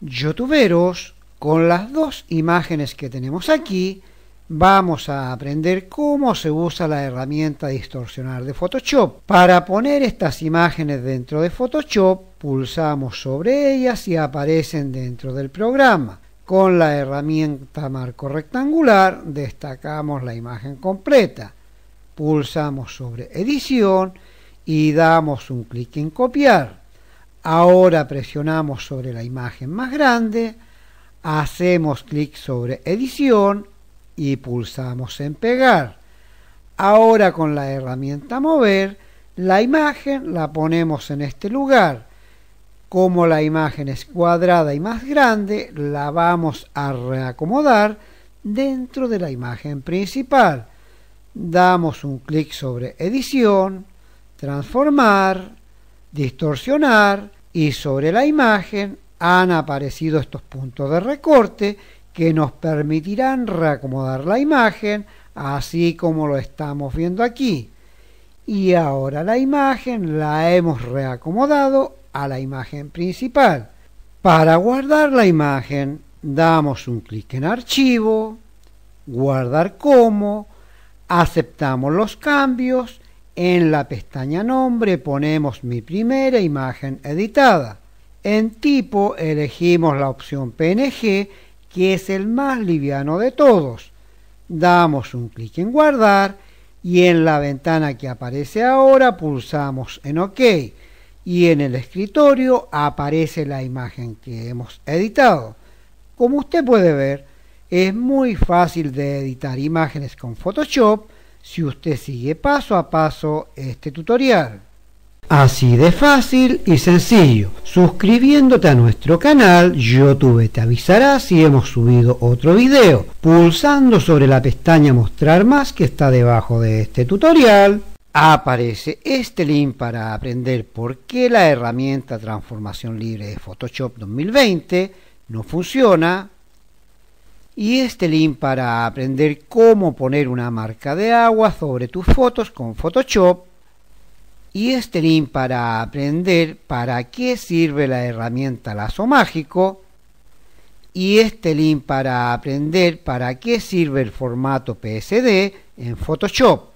youtuberos, con las dos imágenes que tenemos aquí, vamos a aprender cómo se usa la herramienta distorsionar de Photoshop. Para poner estas imágenes dentro de Photoshop, pulsamos sobre ellas y aparecen dentro del programa. Con la herramienta marco rectangular destacamos la imagen completa. Pulsamos sobre edición y damos un clic en copiar. Ahora presionamos sobre la imagen más grande, hacemos clic sobre edición y pulsamos en pegar. Ahora con la herramienta mover, la imagen la ponemos en este lugar. Como la imagen es cuadrada y más grande, la vamos a reacomodar dentro de la imagen principal. Damos un clic sobre edición, transformar, distorsionar y sobre la imagen han aparecido estos puntos de recorte que nos permitirán reacomodar la imagen así como lo estamos viendo aquí. Y ahora la imagen la hemos reacomodado a la imagen principal. Para guardar la imagen damos un clic en archivo, guardar como, aceptamos los cambios en la pestaña Nombre ponemos mi primera imagen editada. En tipo elegimos la opción PNG, que es el más liviano de todos. Damos un clic en guardar y en la ventana que aparece ahora pulsamos en OK y en el escritorio aparece la imagen que hemos editado. Como usted puede ver, es muy fácil de editar imágenes con Photoshop si usted sigue paso a paso este tutorial. Así de fácil y sencillo. Suscribiéndote a nuestro canal, YouTube te avisará si hemos subido otro video, pulsando sobre la pestaña Mostrar más que está debajo de este tutorial. Aparece este link para aprender por qué la herramienta Transformación Libre de Photoshop 2020 no funciona y este link para aprender cómo poner una marca de agua sobre tus fotos con Photoshop y este link para aprender para qué sirve la herramienta lazo mágico y este link para aprender para qué sirve el formato PSD en Photoshop.